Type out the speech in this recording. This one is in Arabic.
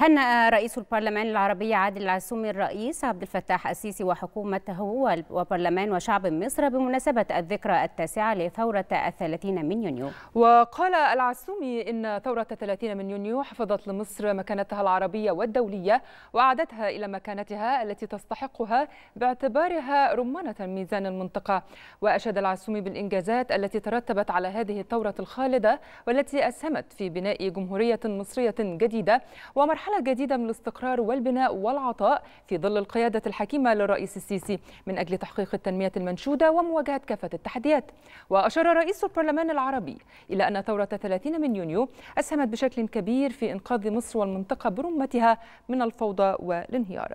هنأ رئيس البرلمان العربي عادل العسومي الرئيس عبد الفتاح السيسي وحكومته وبرلمان وشعب مصر بمناسبة الذكرى التاسعة لثورة الثلاثين من يونيو وقال العسومي إن ثورة الثلاثين من يونيو حفظت لمصر مكانتها العربية والدولية وأعادتها إلى مكانتها التي تستحقها باعتبارها رمانة ميزان المنطقة وأشاد العسومي بالإنجازات التي ترتبت على هذه الثورة الخالدة والتي أسهمت في بناء جمهورية مصرية جديدة ومرحلة مرحلة جديدة من الاستقرار والبناء والعطاء في ظل القيادة الحكيمة للرئيس السيسي من أجل تحقيق التنمية المنشودة ومواجهة كافة التحديات وأشار رئيس البرلمان العربي إلى أن ثورة 30 من يونيو أسهمت بشكل كبير في إنقاذ مصر والمنطقة برمتها من الفوضى والانهيار